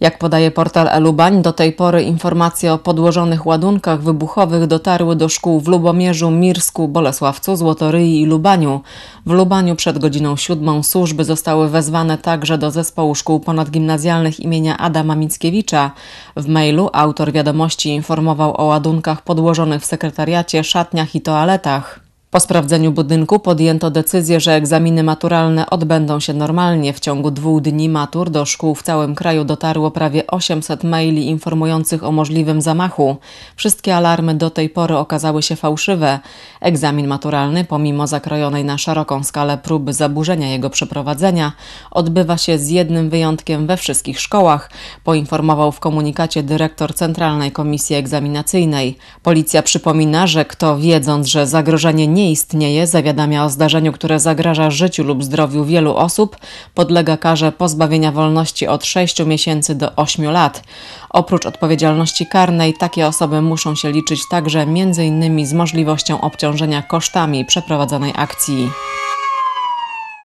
Jak podaje portal Elubań, do tej pory informacje o podłożonych ładunkach wybuchowych dotarły do szkół w Lubomierzu, Mirsku, Bolesławcu, Złotoryi i Lubaniu. W Lubaniu przed godziną siódmą służby zostały wezwane także do zespołu szkół ponadgimnazjalnych imienia Adama Mickiewicza. W mailu autor wiadomości informował o ładunkach podłożonych w sekretariacie, szatniach i toaletach. Po sprawdzeniu budynku podjęto decyzję, że egzaminy maturalne odbędą się normalnie. W ciągu dwóch dni matur do szkół w całym kraju dotarło prawie 800 maili informujących o możliwym zamachu. Wszystkie alarmy do tej pory okazały się fałszywe. Egzamin maturalny, pomimo zakrojonej na szeroką skalę próby zaburzenia jego przeprowadzenia, odbywa się z jednym wyjątkiem we wszystkich szkołach, poinformował w komunikacie dyrektor Centralnej Komisji Egzaminacyjnej. Policja przypomina, że kto wiedząc, że zagrożenie nie nie istnieje, zawiadamia o zdarzeniu, które zagraża życiu lub zdrowiu wielu osób, podlega karze pozbawienia wolności od 6 miesięcy do 8 lat. Oprócz odpowiedzialności karnej, takie osoby muszą się liczyć także m.in. z możliwością obciążenia kosztami przeprowadzonej akcji.